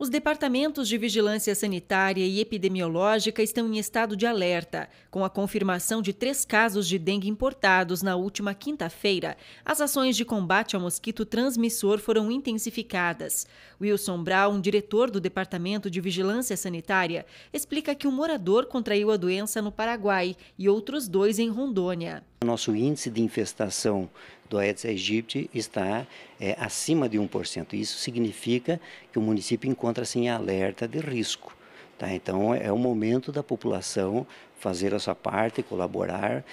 Os departamentos de vigilância sanitária e epidemiológica estão em estado de alerta. Com a confirmação de três casos de dengue importados na última quinta-feira, as ações de combate ao mosquito transmissor foram intensificadas. Wilson Brown, diretor do Departamento de Vigilância Sanitária, explica que um morador contraiu a doença no Paraguai e outros dois em Rondônia. O nosso índice de infestação do Aedes aegypti está é, acima de 1%. Isso significa que o município encontra-se em alerta de risco. Tá? Então, é, é o momento da população fazer a sua parte, colaborar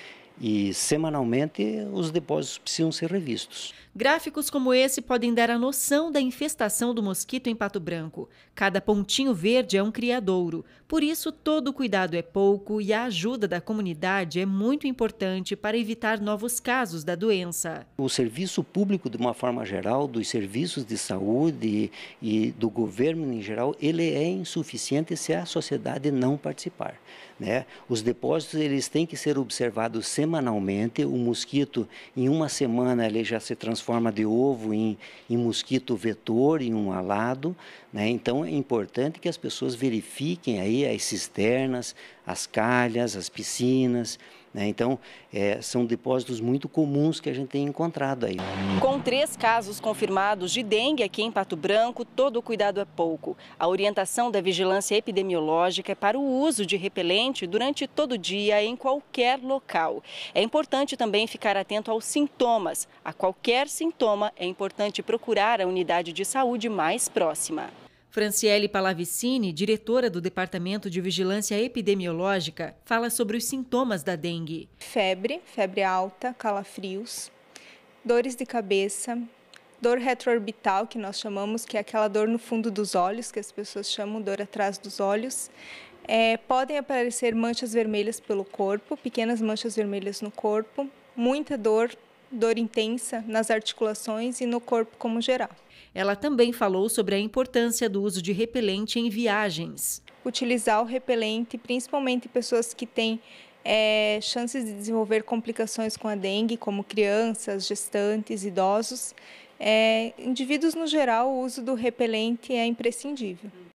e, semanalmente, os depósitos precisam ser revistos. Gráficos como esse podem dar a noção da infestação do mosquito em Pato Branco. Cada pontinho verde é um criadouro. Por isso, todo cuidado é pouco e a ajuda da comunidade é muito importante para evitar novos casos da doença. O serviço público, de uma forma geral, dos serviços de saúde e do governo em geral, ele é insuficiente se a sociedade não participar. Né? Os depósitos eles têm que ser observados semanalmente. O mosquito, em uma semana, ele já se transforma transforma de ovo em, em mosquito vetor, em um alado. Né? Então, é importante que as pessoas verifiquem aí as cisternas, as calhas, as piscinas. Né? Então, é, são depósitos muito comuns que a gente tem encontrado aí. Com três casos confirmados de dengue aqui em Pato Branco, todo o cuidado é pouco. A orientação da vigilância epidemiológica é para o uso de repelente durante todo o dia, em qualquer local. É importante também ficar atento aos sintomas. A qualquer sintoma, é importante procurar a unidade de saúde mais próxima. Franciele Palavicini, diretora do Departamento de Vigilância Epidemiológica, fala sobre os sintomas da dengue: febre, febre alta, calafrios, dores de cabeça, dor retroorbital, que nós chamamos, que é aquela dor no fundo dos olhos, que as pessoas chamam dor atrás dos olhos. É, podem aparecer manchas vermelhas pelo corpo, pequenas manchas vermelhas no corpo, muita dor dor intensa nas articulações e no corpo como geral. Ela também falou sobre a importância do uso de repelente em viagens. Utilizar o repelente, principalmente pessoas que têm é, chances de desenvolver complicações com a dengue, como crianças, gestantes, idosos. É, indivíduos no geral, o uso do repelente é imprescindível.